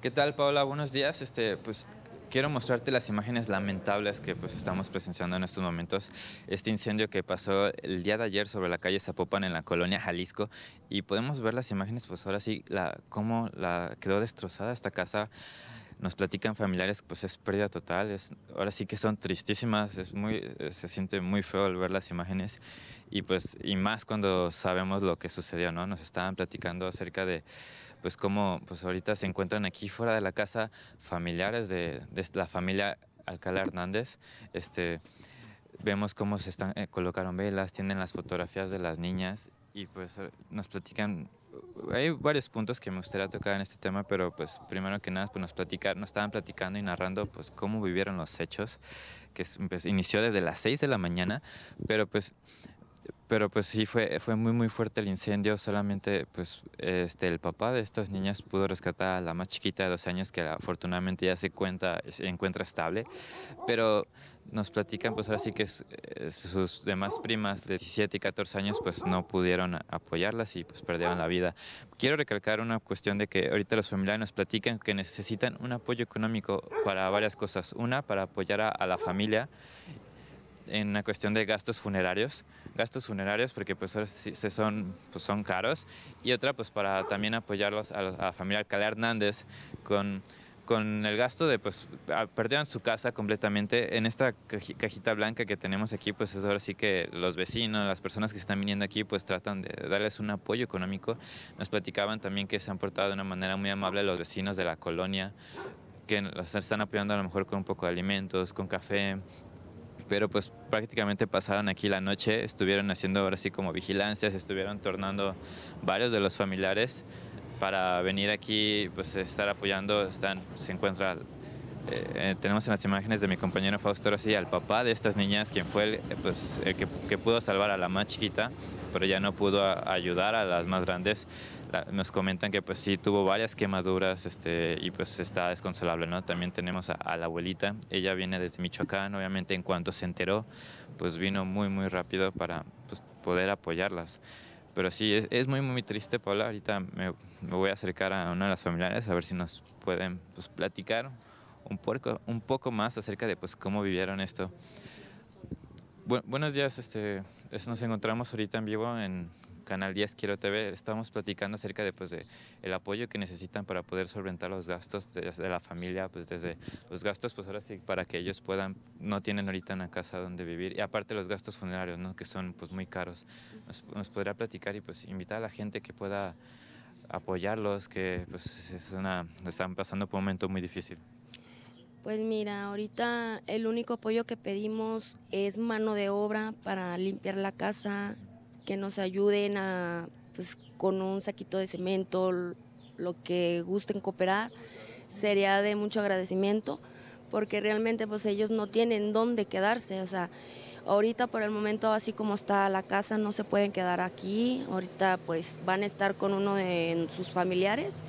¿Qué tal, Paola? Buenos días. Este, pues quiero mostrarte las imágenes lamentables que pues estamos presenciando en estos momentos. Este incendio que pasó el día de ayer sobre la calle Zapopan en la colonia Jalisco y podemos ver las imágenes, pues ahora sí, la, cómo la quedó destrozada esta casa. Nos platican familiares, pues es pérdida total. Es, ahora sí que son tristísimas. Es muy, eh, se siente muy feo al ver las imágenes y pues y más cuando sabemos lo que sucedió, ¿no? Nos estaban platicando acerca de pues como pues ahorita se encuentran aquí fuera de la casa familiares de, la familia Alcalá Hernández. Este, vemos cómo se están, eh, colocaron velas, tienen las fotografías de las niñas y pues eh, nos platican hay varios puntos que me gustaría tocar en este tema, pero pues primero que nada, pues nos nos estaban platicando y narrando pues cómo vivieron los hechos, que pues, inició desde las 6 de la mañana, pero pues pero pues sí fue, fue muy muy fuerte el incendio, solamente pues este el papá de estas niñas pudo rescatar a la más chiquita de 12 años que afortunadamente ya se cuenta se encuentra estable, pero nos platican pues ahora sí que eh, sus demás primas de 17 y 14 años pues no pudieron apoyarlas y pues perdieron la vida. Quiero recalcar una cuestión de que ahorita los familiares nos platican que necesitan un apoyo económico para varias cosas, una para apoyar a la familia en la cuestión de gastos funerarios, gastos funerarios porque pues se son, pues son caros, y otra pues para también apoyarlos a, la familia Alcalá Hernández con, con el gasto de pues perdieron su casa completamente, en esta cajita blanca que tenemos aquí pues es ahora sí que los vecinos, las personas que están viniendo aquí pues tratan de darles un apoyo económico, nos platicaban también que se han portado de una manera muy amable los vecinos de la colonia, que los están apoyando a lo mejor con un poco de alimentos, con café, pero pues prácticamente pasaron aquí la noche, estuvieron haciendo ahora sí como vigilancias, estuvieron tornando varios de los familiares para venir aquí, pues estar apoyando, están, se encuentra, eh, eh, tenemos en las imágenes de mi compañero Fausto Rossi al papá de estas niñas, quien fue el, eh, pues, el que, que pudo salvar a la más chiquita, pero ya no pudo ayudar a las más grandes nos comentan que pues sí tuvo varias quemaduras este, y pues está desconsolable, ¿no? También tenemos a, la abuelita, ella viene desde Michoacán, obviamente en cuanto se enteró, pues vino muy muy rápido para pues, poder apoyarlas. Pero sí, es, muy muy triste, Paula, ahorita me, voy a acercar a una de las familiares a ver si nos pueden pues, platicar un, poco, un poco más acerca de pues cómo vivieron esto. buenos días, este, nos encontramos ahorita en vivo en Canal 10 Quiero TV, estamos platicando acerca de, pues, de el apoyo que necesitan para poder solventar los gastos de, la familia, pues desde los gastos, pues ahora sí, para que ellos puedan, no tienen ahorita una casa donde vivir, y aparte los gastos funerarios, ¿no? que son pues muy caros. Nos, podrá podría platicar y pues invitar a la gente que pueda apoyarlos, que pues están pasando por un momento muy difícil. Pues mira, ahorita el único apoyo que pedimos es mano de obra para limpiar la casa, que nos ayuden a, pues, con un saquito de cemento, lo que gusten cooperar, sería de mucho agradecimiento, porque realmente pues ellos no tienen dónde quedarse, o sea, ahorita por el momento así como está la casa no se pueden quedar aquí, ahorita pues van a estar con uno de sus familiares,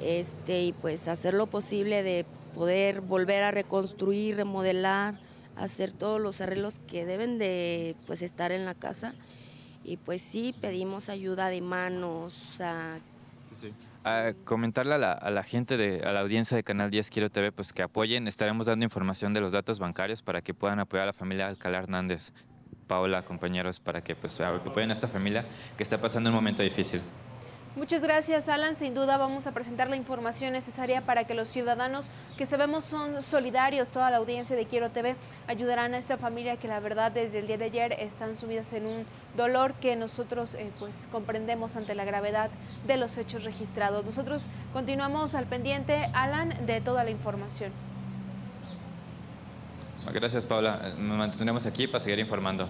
este, y pues hacer lo posible de poder volver a reconstruir, remodelar, hacer todos los arreglos que deben de pues, estar en la casa y pues sí, pedimos ayuda de manos, A comentarle a la, gente, de, a la audiencia de Canal 10 Quiero TV, pues que apoyen, estaremos dando información de los datos bancarios para que puedan apoyar a la familia Alcalá Hernández. Paola, compañeros, para que pues apoyen a esta familia que está pasando un momento difícil. Muchas gracias, Alan. Sin duda vamos a presentar la información necesaria para que los ciudadanos que sabemos son solidarios, toda la audiencia de Quiero TV, ayudarán a esta familia que la verdad desde el día de ayer están sumidas en un dolor que nosotros eh, pues comprendemos ante la gravedad de los hechos registrados. Nosotros continuamos al pendiente, Alan, de toda la información. Gracias, Paula. Nos mantendremos aquí para seguir informando.